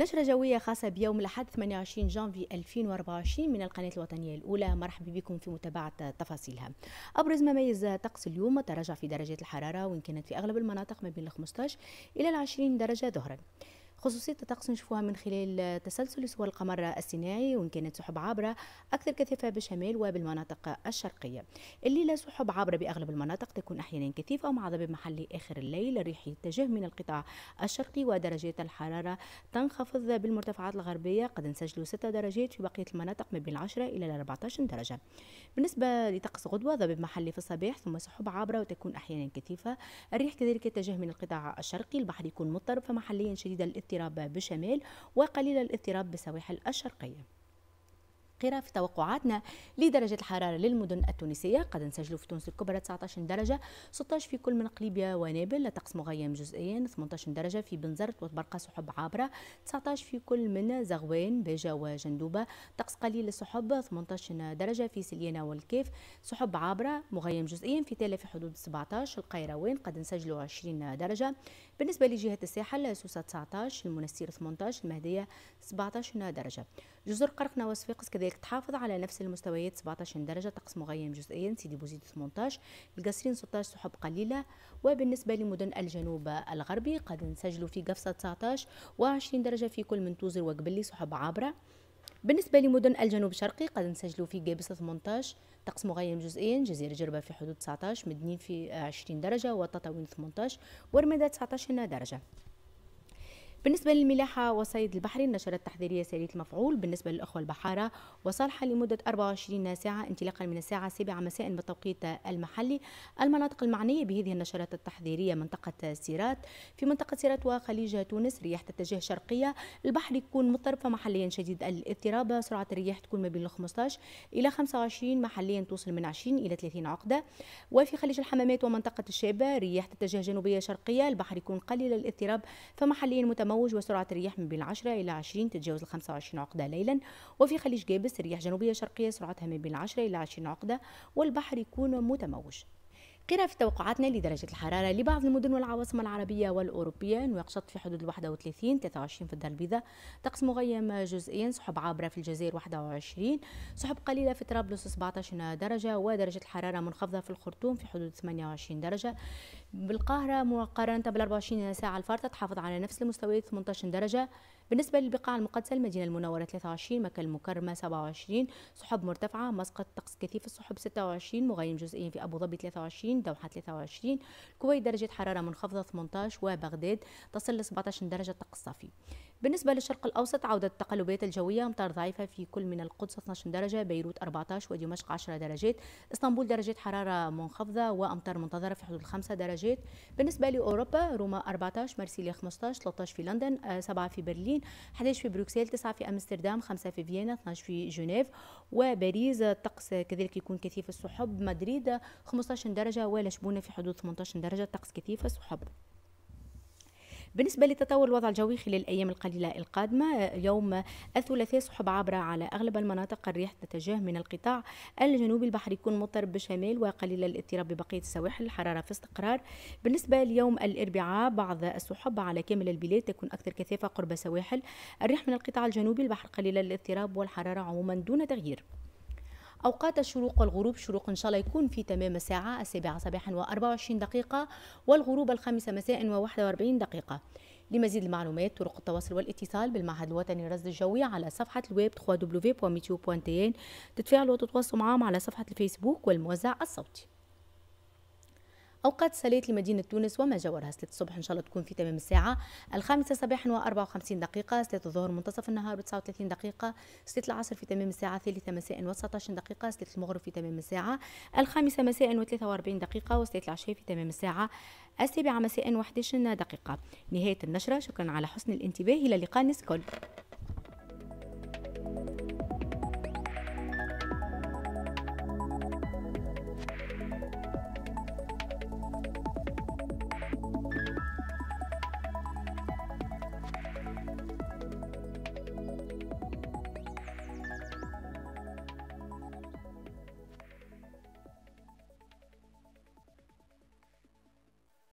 نشرة جوية خاصة بيوم الأحد 28 جانفي 2024 من القناة الوطنية الأولى مرحبا بكم في متابعة تفاصيلها أبرز مميز طقس اليوم تراجع في درجات الحرارة وإن كانت في أغلب المناطق ما بين 15 إلى 20 درجة ظهرا خصوصية الطقس نشوفوها من خلال تسلسل صور القمر الصناعي وإن كانت سحب عابرة أكثر كثافة بالشمال وبالمناطق الشرقية الليلة سحب عابرة بأغلب المناطق تكون أحيانا كثيفة مع ضباب محلي آخر الليل الريح يتجه من القطاع الشرقي ودرجات الحرارة تنخفض بالمرتفعات الغربية قد نسجلوا 6 درجات في بقية المناطق ما بين 10 إلى 14 درجة بالنسبة لطقس غدوة ضباب محلي في الصباح ثم سحب عابرة وتكون أحيانا كثيفة الريح كذلك يتجه من القطاع الشرقي البحر يكون مضطرب فمحليا شديد الإثر الاضطراب بشمال وقليل الاضطراب بالسواحل الشرقية قراءة في توقعاتنا لدرجة الحرارة للمدن التونسية قد نسجل في تونس الكبرى 19 درجة 16 في كل من قليبيا ونابل طقس مغيم جزئيا 18 درجة في بنزرت وتبرقى سحب عابرة 19 في كل من زغوان باجة وجندوبة طقس قليل السحب 18 درجة في سليانة والكيف سحب عابرة مغيم جزئيا في تالة في حدود 17 القيروان قد نسجل 20 درجة بالنسبة لجهة الساحل سوسة 19 المنستير 18 المهدية 17 درجة جزر قرفنا وصفاقس كذلك تحافظ على نفس المستويات 17 درجة طقس مغيم جزئيا سيدي بوزيد 18 القصرين 16 سحب قليلة وبالنسبة لمدن الجنوب الغربي قد نسجلوا في قفصة 19 و20 درجة في كل من توزر وقبلي سحب عابرة بالنسبة لمدن الجنوب الشرقي قد نسجلوا في جابس 18 طقس مغيم جزئيا جزيرة جربة في حدود 19 مدنين في 20 درجة وتطاوين 18 ورمدة 19 درجة بالنسبة للملاحة وصيد البحري نشرت تحذيرية سرية المفعول بالنسبة للأخوة البحارة وصالحة لمدة 24 ساعة انطلاقا من الساعة 7 مساء بالتوقيت المحلي المناطق المعنية بهذه النشرات التحذيرية منطقة سيرات في منطقة سيرات وخليج تونس رياح تتجه شرقية البحر يكون مضطرب فمحليا شديد الاضطراب سرعة الرياح تكون ما بين 15 إلى 25 محليا توصل من 20 إلى 30 عقدة وفي خليج الحمامات ومنطقة الشابة رياح تتجه جنوبية شرقية البحر يكون قليل الاضطراب فمحليا متمكن التموج وسرعة الرياح من بين 10 إلى 20 تتجاوز ال 25 عقدة ليلا وفي خليج جابس الرياح جنوبية شرقية سرعتها من بين 10 إلى 20 عقدة والبحر يكون متموج قراءة في توقعاتنا لدرجة الحرارة لبعض المدن والعواصم العربية والأوروبية نواقشت في حدود 31 23 في الدار البيضاء طقس مغيم جزئيا سحب عابرة في الجزائر 21 سحب قليلة في طرابلس 17 درجة ودرجة الحرارة منخفضة في الخرطوم في حدود 28 درجة بالقاهرة مقارنة بال 24 ساعة الفارطة تحافظ على نفس المستويات 18 درجة بالنسبة للبقاع المقدسة المدينة المنورة 23 مكة المكرمة 27 سحب مرتفعة مسقط طقس كثيف السحب 26 مغيم جزئيا في أبو ظبي 23 دوحة 23 الكويت درجة حرارة منخفضة 18 وبغداد تصل ل 17 درجة طقس صافي بالنسبة للشرق الأوسط عودة التقلبات الجوية أمطار ضعيفة في كل من القدس 12 درجة بيروت 14 ودمشق 10 درجات اسطنبول درجة حرارة منخفضة وأمطار منتظرة في حدود 5 درجات بالنسبة لأوروبا روما 14 مرسيليا 15 13 في لندن 7 آه، في برلين 11 في بروكسل 9 في أمستردام 5 في فيينا 12 في جنيف وباريس آه، الطقس كذلك يكون كثيف السحب مدريد 15 آه، درجة ولشبونة في حدود 18 درجة طقس كثيف السحب بالنسبة لتطور الوضع الجوي خلال الأيام القليلة القادمة يوم الثلاثاء سحب عابرة على أغلب المناطق الرياح تتجه من القطاع الجنوبي البحر يكون مضطرب بالشمال وقليل الاضطراب ببقية السواحل الحرارة في استقرار بالنسبة ليوم الأربعاء بعض السحب على كامل البلاد تكون أكثر كثافة قرب سواحل الريح من القطاع الجنوبي البحر قليل الاضطراب والحرارة عموما دون تغيير أوقات الشروق والغروب شروق إن شاء الله يكون في تمام الساعة السابعة صباحا و24 دقيقة والغروب الخامسة مساء و41 دقيقة لمزيد المعلومات طرق التواصل والاتصال بالمعهد الوطني للرصد الجوي على صفحة الويب www.meteo.tn تتفاعلوا وتتواصلوا معهم على صفحة الفيسبوك والموزع الصوتي أوقات سليت لمدينة تونس وما جاورها 6 الصبح إن شاء الله تكون في تمام الساعة الخامسة صباحا و54 دقيقة 6 الظهر منتصف النهار و39 دقيقة 6 العصر في تمام الساعة ثالثة مساء و19 دقيقة 6 المغرب في تمام الساعة الخامسة مساء و43 دقيقة العشاء في تمام الساعة السابعة مساء و11 دقيقة نهاية النشرة شكرا على حسن الانتباه إلى لقاء الكل